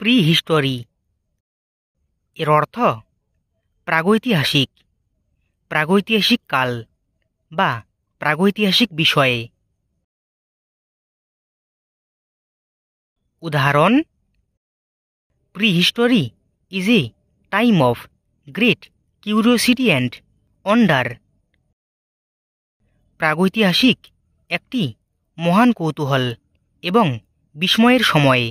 প্রিহিস্টরি এর অর্থ প্রাগৈতিহাসিক প্রাগৈতিহাসিক কাল বা প্রাগৈতিহাসিক বিষয়ে উদাহরণ prehistory is a time of great curiosity and wonder প্রাগৈতিহাসিক একটি মহান কৌতূহল এবং বিস্ময়ের সময়ে